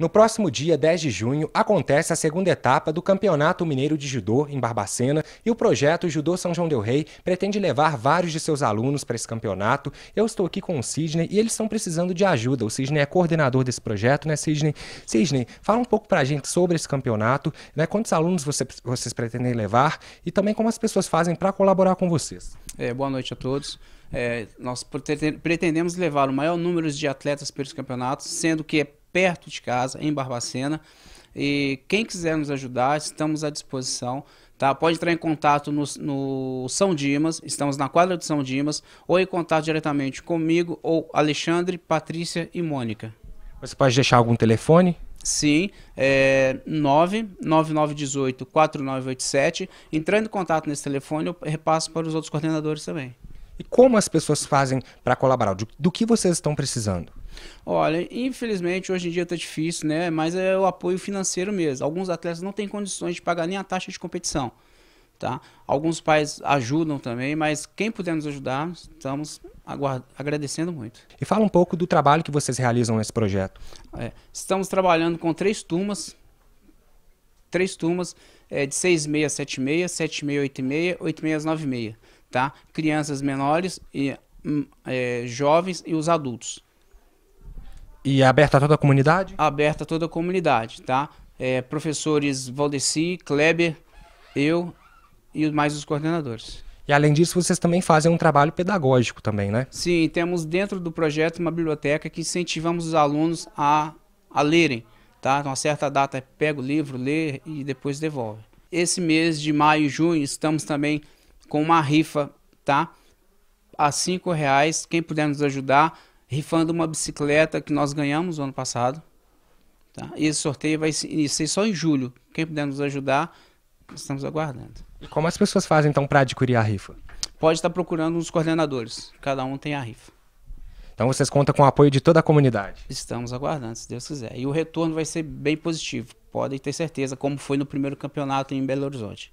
No próximo dia 10 de junho, acontece a segunda etapa do Campeonato Mineiro de Judô em Barbacena e o projeto Judô São João Del Rei pretende levar vários de seus alunos para esse campeonato. Eu estou aqui com o Sidney e eles estão precisando de ajuda. O Sidney é coordenador desse projeto, né, Sidney? Sidney, fala um pouco para a gente sobre esse campeonato, né? quantos alunos você, vocês pretendem levar e também como as pessoas fazem para colaborar com vocês. É, boa noite a todos. É, nós pretendemos levar o maior número de atletas para esse campeonato, sendo que é perto de casa, em Barbacena. E quem quiser nos ajudar, estamos à disposição. Tá? Pode entrar em contato no, no, São Dimas, estamos na quadra de São Dimas, ou em contato diretamente comigo, ou Alexandre, Patrícia e Mônica. Você pode deixar algum telefone? Sim, é 99918-4987. Entrando em contato nesse telefone, eu repasso para os outros coordenadores também. E como as pessoas fazem para colaborar? Do, do que vocês estão precisando? Olha, infelizmente hoje em dia está difícil, né? Mas é o apoio financeiro mesmo. Alguns atletas não têm condições de pagar nem a taxa de competição, tá? Alguns pais ajudam também, mas quem puder nos ajudar, estamos agradecendo muito. E fala um pouco do trabalho que vocês realizam nesse projeto. É, estamos trabalhando com três turmas, três turmas é, de 6,6 a 7,6, 7,6 a 8,6, 8,6 a 9,6 tá? Crianças menores e hum, é, jovens e os adultos. E é aberta a toda a comunidade? Aberta a toda a comunidade, tá? É, professores Valdeci, Kleber, eu e mais os coordenadores. E além disso, vocês também fazem um trabalho pedagógico também, né? Sim, temos dentro do projeto uma biblioteca que incentivamos os alunos a, a lerem, tá? Uma então, certa data pega o livro, lê e depois devolve. Esse mês de maio e junho estamos também com uma rifa, tá? A cinco reais, quem puder nos ajudar, rifando uma bicicleta que nós ganhamos no ano passado. Tá? E esse sorteio vai iniciar só em julho. Quem puder nos ajudar, estamos aguardando. E como as pessoas fazem então para adquirir a rifa? Pode estar procurando os coordenadores. Cada um tem a rifa. Então vocês contam com o apoio de toda a comunidade. Estamos aguardando, se Deus quiser. E o retorno vai ser bem positivo, podem ter certeza, como foi no primeiro campeonato em Belo Horizonte.